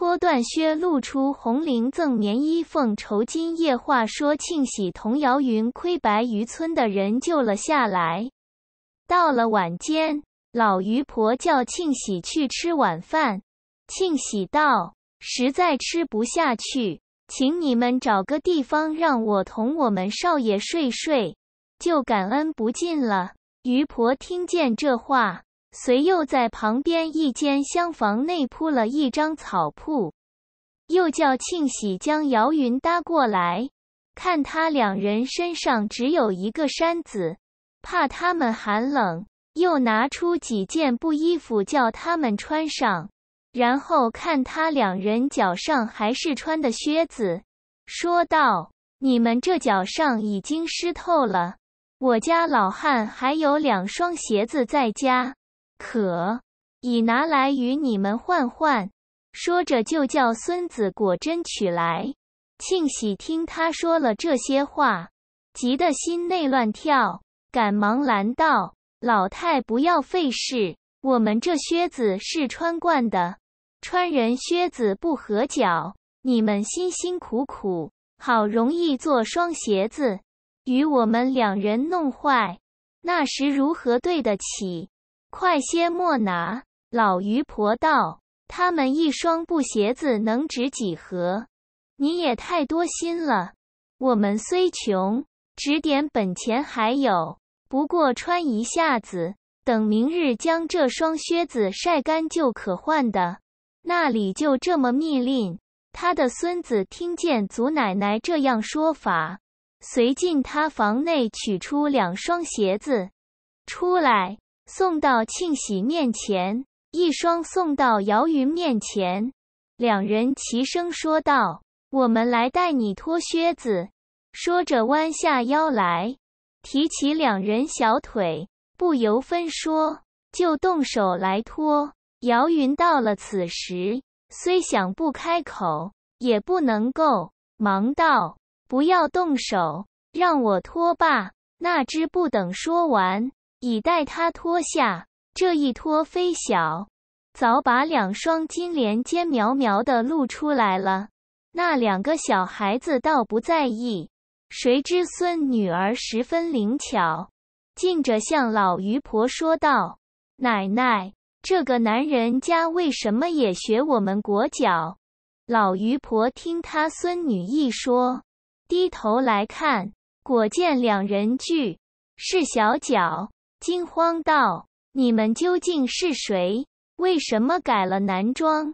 脱断靴，露出红绫；赠棉衣，奉酬金。夜话说，庆喜童谣，云亏白渔村的人救了下来。到了晚间，老渔婆叫庆喜去吃晚饭。庆喜道：“实在吃不下去，请你们找个地方让我同我们少爷睡睡，就感恩不尽了。”渔婆听见这话。随又在旁边一间厢房内铺了一张草铺，又叫庆喜将姚云搭过来，看他两人身上只有一个衫子，怕他们寒冷，又拿出几件布衣服叫他们穿上，然后看他两人脚上还是穿的靴子，说道：“你们这脚上已经湿透了，我家老汉还有两双鞋子在家。”可以拿来与你们换换。说着，就叫孙子果真取来。庆喜听他说了这些话，急得心内乱跳，赶忙拦道：“老太，不要费事。我们这靴子是穿惯的，穿人靴子不合脚。你们辛辛苦苦，好容易做双鞋子，与我们两人弄坏，那时如何对得起？”快些，莫拿！老余婆道：“他们一双布鞋子能值几何？你也太多心了。我们虽穷，这点本钱还有。不过穿一下子，等明日将这双靴子晒干就可换的。那里就这么密令。”他的孙子听见祖奶奶这样说法，随进他房内取出两双鞋子，出来。送到庆喜面前，一双送到姚云面前，两人齐声说道：“我们来带你脱靴子。”说着弯下腰来，提起两人小腿，不由分说就动手来脱。姚云到了此时，虽想不开口，也不能够，忙道：“不要动手，让我脱吧。”那只不等说完。已待他脱下，这一脱非小，早把两双金莲尖苗苗的露出来了。那两个小孩子倒不在意，谁知孙女儿十分灵巧，径着向老渔婆说道：“奶奶，这个男人家为什么也学我们裹脚？”老渔婆听他孙女一说，低头来看，果见两人俱是小脚。惊慌道：“你们究竟是谁？为什么改了男装？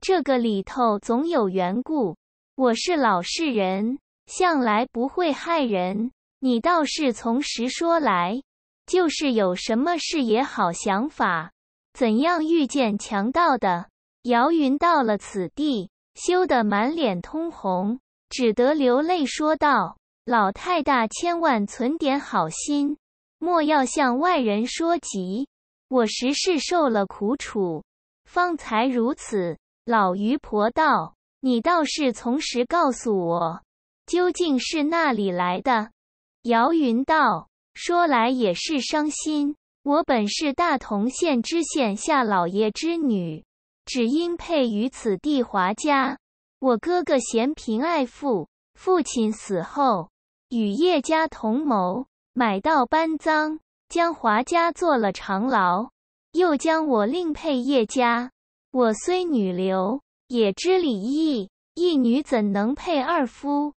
这个里头总有缘故。我是老实人，向来不会害人。你倒是从实说来，就是有什么事也好想法。怎样遇见强盗的？”姚云到了此地，羞得满脸通红，只得流泪说道：“老太大，千万存点好心。”莫要向外人说及，我实是受了苦楚，方才如此。老渔婆道：“你倒是从实告诉我，究竟是哪里来的？”姚云道：“说来也是伤心。我本是大同县知县夏老爷之女，只因配于此地华家，我哥哥嫌贫爱富，父亲死后，与叶家同谋。”买到班赃，将华家做了长牢，又将我另配叶家。我虽女流，也知礼义，一女怎能配二夫？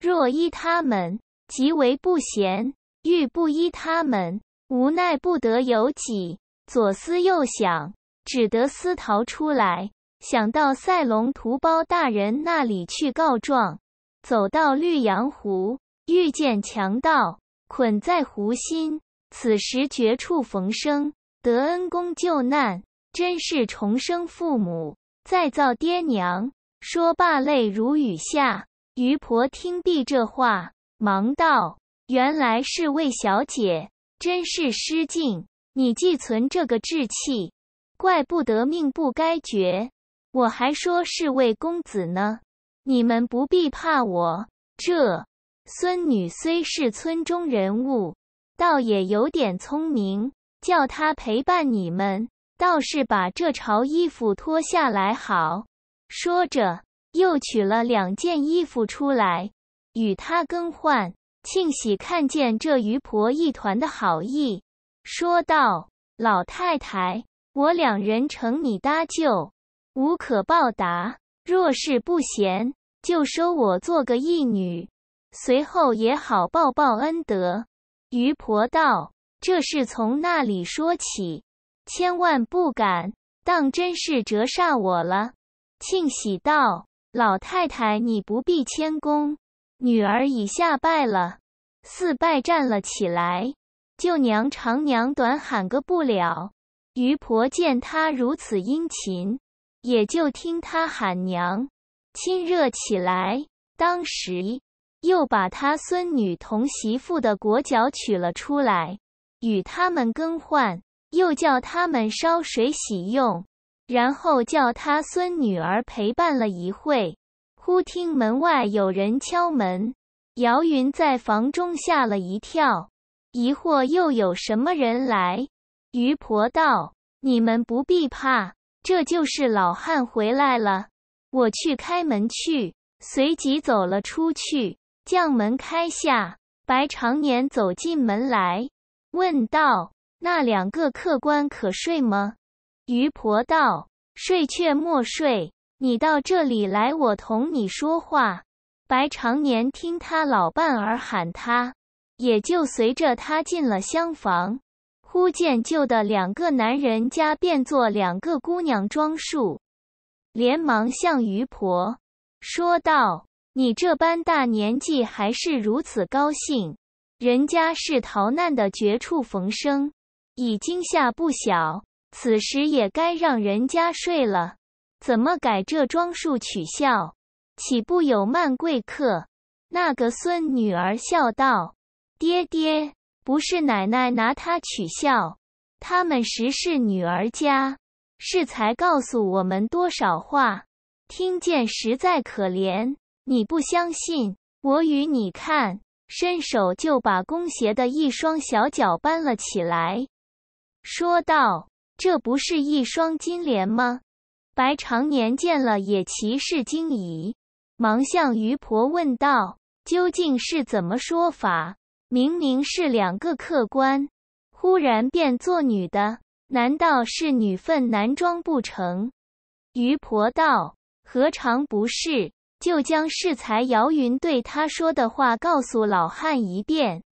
若依他们，即为不贤；欲不依他们，无奈不得由己。左思右想，只得私逃出来，想到赛龙图包大人那里去告状。走到绿杨湖，遇见强盗。捆在湖心，此时绝处逢生，得恩公救难，真是重生父母，再造爹娘。说罢，泪如雨下。渔婆听毕这话，忙道：“原来是位小姐，真是失敬。你既存这个志气，怪不得命不该绝。我还说是位公子呢。你们不必怕我，这。”孙女虽是村中人物，倒也有点聪明。叫她陪伴你们，倒是把这潮衣服脱下来好。说着，又取了两件衣服出来，与她更换。庆喜看见这渔婆一团的好意，说道：“老太太，我两人承你搭救，无可报答。若是不嫌，就收我做个义女。”随后也好报报恩德。于婆道：“这事从那里说起？千万不敢，当真是折煞我了。”庆喜道：“老太太，你不必谦恭，女儿已下拜了。”四拜站了起来，舅娘长娘短喊个不了。于婆见他如此殷勤，也就听他喊娘，亲热起来。当时。又把他孙女同媳妇的裹脚取了出来，与他们更换，又叫他们烧水洗用，然后叫他孙女儿陪伴了一会。忽听门外有人敲门，姚云在房中吓了一跳，疑惑又有什么人来。于婆道：“你们不必怕，这就是老汉回来了，我去开门去。”随即走了出去。将门开下，白长年走进门来，问道：“那两个客官可睡吗？”余婆道：“睡却莫睡，你到这里来，我同你说话。”白长年听他老伴儿喊他，也就随着他进了厢房。忽见旧的两个男人家变作两个姑娘装束，连忙向余婆说道。你这般大年纪，还是如此高兴？人家是逃难的，绝处逢生，已惊吓不小。此时也该让人家睡了，怎么改这装束取笑？岂不有慢贵客？那个孙女儿笑道：“爹爹，不是奶奶拿他取笑，他们实是女儿家。是才告诉我们多少话，听见实在可怜。”你不相信我与你看，伸手就把弓鞋的一双小脚搬了起来，说道：“这不是一双金莲吗？”白长年见了也奇是惊疑，忙向于婆问道：“究竟是怎么说法？明明是两个客官，忽然变做女的，难道是女扮男装不成？”于婆道：“何尝不是？”就将适才姚云对他说的话告诉老汉一遍。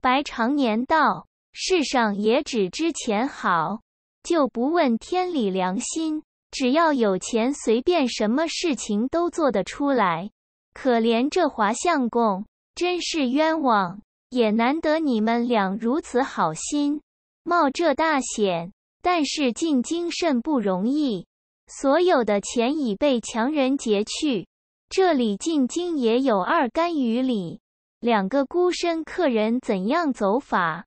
白长年道：“世上也只知钱好，就不问天理良心。只要有钱，随便什么事情都做得出来。可怜这华相公真是冤枉，也难得你们俩如此好心，冒这大险。但是进京甚不容易，所有的钱已被强人劫去。”这里进京也有二干余里，两个孤身客人怎样走法？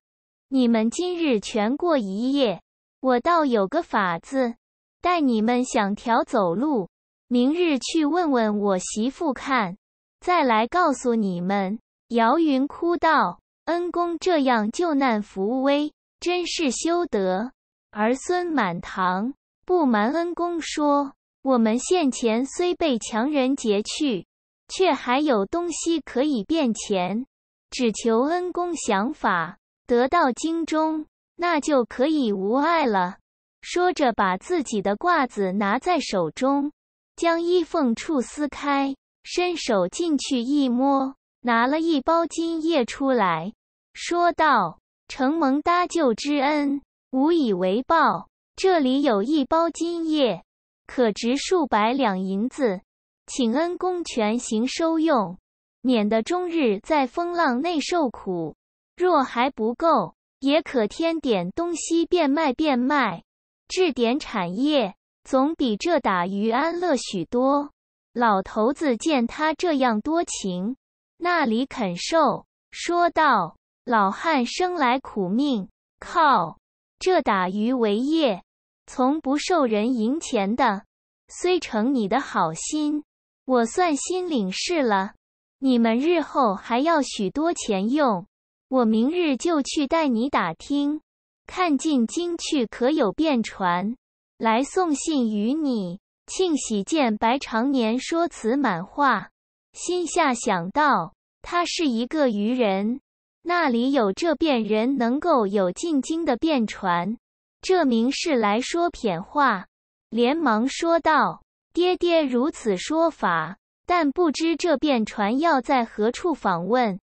你们今日全过一夜，我倒有个法子，带你们想条走路。明日去问问我媳妇看，再来告诉你们。姚云哭道：“恩公这样救难扶危，真是修德，儿孙满堂。不瞒恩公说。”我们现钱虽被强人劫去，却还有东西可以变钱，只求恩公想法得到经中，那就可以无碍了。说着，把自己的褂子拿在手中，将衣缝处撕开，伸手进去一摸，拿了一包金叶出来，说道：“承蒙搭救之恩，无以为报，这里有一包金叶。”可值数百两银子，请恩公全行收用，免得终日在风浪内受苦。若还不够，也可添点东西变卖变卖，置点产业，总比这打鱼安乐许多。老头子见他这样多情，那里肯受？说道：“老汉生来苦命，靠这打鱼为业。”从不受人赢钱的，虽承你的好心，我算心领事了。你们日后还要许多钱用，我明日就去带你打听，看进京去可有便船来送信与你。庆喜见白长年说此满话，心下想到他是一个愚人，那里有这便人能够有进京的便船。这名士来说偏话，连忙说道：“爹爹如此说法，但不知这便传要在何处访问。”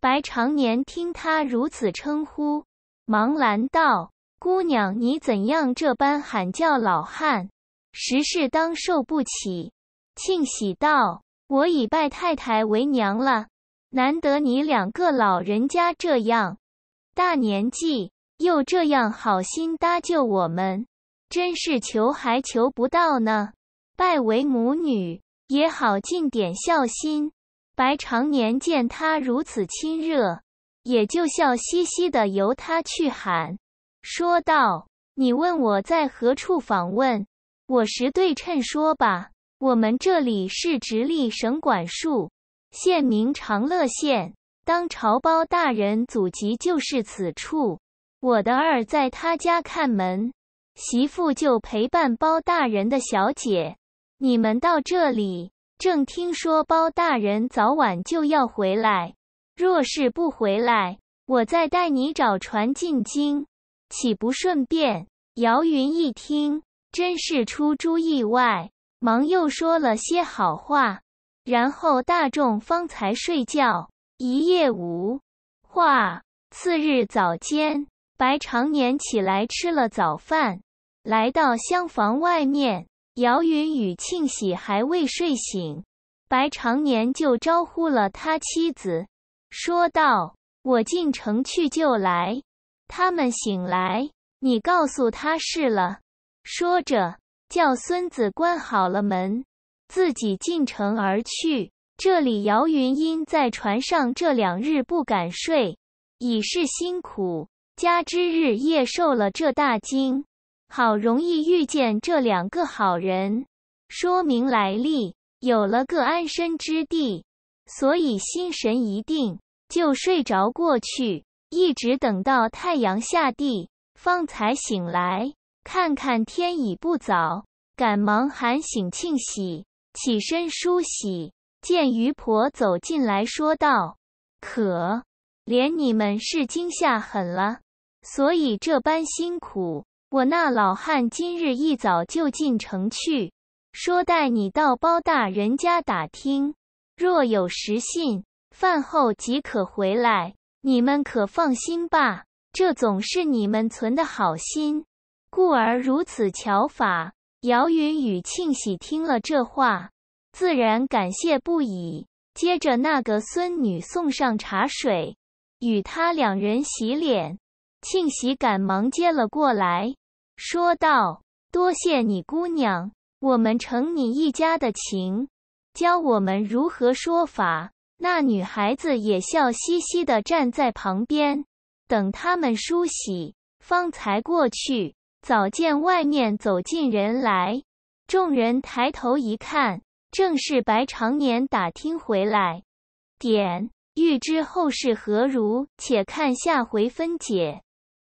白长年听他如此称呼，忙拦道：“姑娘，你怎样这般喊叫老汉？时事当受不起。”庆喜道：“我已拜太太为娘了，难得你两个老人家这样大年纪。”又这样好心搭救我们，真是求还求不到呢。拜为母女也好，尽点孝心。白长年见他如此亲热，也就笑嘻嘻的由他去喊，说道：“你问我在何处访问，我实对称说吧。我们这里是直隶省管束，县名长乐县。当朝包大人祖籍就是此处。”我的儿在他家看门，媳妇就陪伴包大人的小姐。你们到这里，正听说包大人早晚就要回来。若是不回来，我再带你找船进京，岂不顺便？姚云一听，真是出诸意外，忙又说了些好话，然后大众方才睡觉，一夜无话。次日早间。白长年起来吃了早饭，来到厢房外面。姚云与庆喜还未睡醒，白长年就招呼了他妻子，说道：“我进城去就来。”他们醒来，你告诉他是了。说着，叫孙子关好了门，自己进城而去。这里姚云因在船上这两日不敢睡，已是辛苦。加之日夜受了这大惊，好容易遇见这两个好人，说明来历，有了个安身之地，所以心神一定，就睡着过去，一直等到太阳下地，方才醒来，看看天已不早，赶忙喊醒庆喜，起身梳洗，见余婆走进来说道：“可怜你们是惊吓狠了。”所以这般辛苦，我那老汉今日一早就进城去，说带你到包大人家打听，若有实信，饭后即可回来。你们可放心吧，这总是你们存的好心，故而如此巧法。姚云与庆喜听了这话，自然感谢不已。接着，那个孙女送上茶水，与他两人洗脸。庆喜赶忙接了过来，说道：“多谢你姑娘，我们承你一家的情，教我们如何说法？”那女孩子也笑嘻嘻的站在旁边，等他们梳洗，方才过去。早见外面走进人来，众人抬头一看，正是白长年打听回来。点欲知后事何如，且看下回分解。